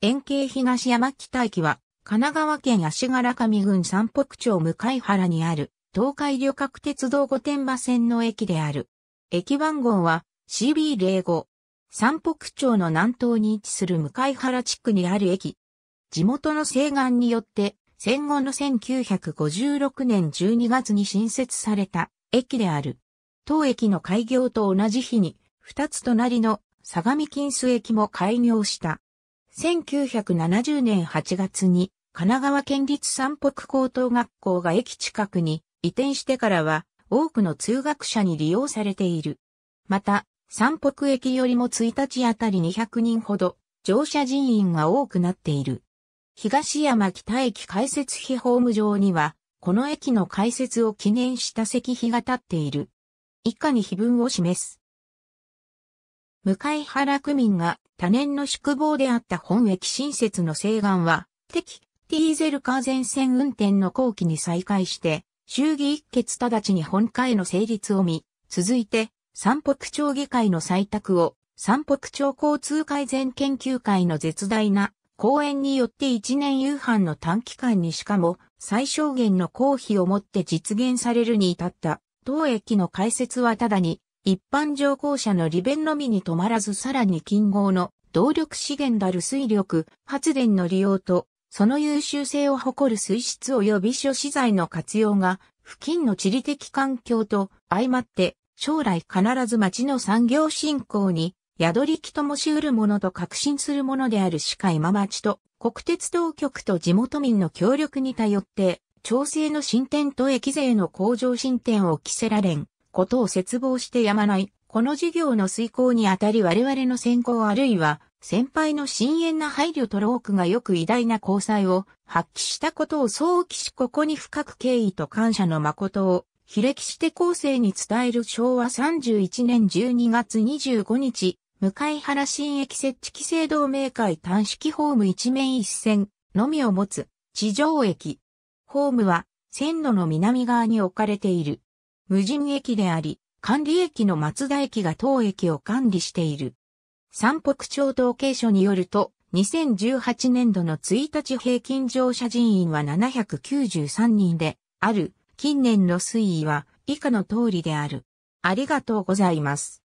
円形東山北駅は、神奈川県足柄上郡三北町向原にある、東海旅客鉄道御殿場線の駅である。駅番号は CB05。三北町の南東に位置する向原地区にある駅。地元の西岸によって、戦後の1956年12月に新設された駅である。当駅の開業と同じ日に、二つ隣の相模金須駅も開業した。1970年8月に神奈川県立三北高等学校が駅近くに移転してからは多くの通学者に利用されている。また、三北駅よりも1日あたり200人ほど乗車人員が多くなっている。東山北駅開設費ホーム上には、この駅の開設を記念した石碑が立っている。以下に碑文を示す。向原区民が多年の宿坊であった本駅新設の西岸は、敵、ディーゼルカー全線運転の後期に再開して、衆議一決直ちに本会の成立を見、続いて、三北町議会の採択を、三北町交通改善研究会の絶大な講演によって一年夕飯の短期間にしかも最小限の公費をもって実現されるに至った、当駅の開設はただに一般乗降者の利便のみに止まらずさらに近号の動力資源である水力発電の利用と、その優秀性を誇る水質及び諸資材の活用が、付近の地理的環境と相まって、将来必ず町の産業振興に、宿りきともしうるものと確信するものであるしか今町と国鉄当局と地元民の協力に頼って、調整の進展と駅税の向上進展を着せられん。ことを絶望してやまない、この事業の遂行にあたり我々の先行あるいは、先輩の深淵な配慮とロークがよく偉大な交際を発揮したことを想起しここに深く敬意と感謝の誠を、非歴して後世に伝える昭和31年12月25日、向原新駅設置規制同盟会短式ホーム一面一線のみを持つ地上駅。ホームは線路の南側に置かれている。無人駅であり、管理駅の松田駅が当駅を管理している。三北町統計所によると、2018年度の1日平均乗車人員は793人で、ある、近年の推移は以下の通りである。ありがとうございます。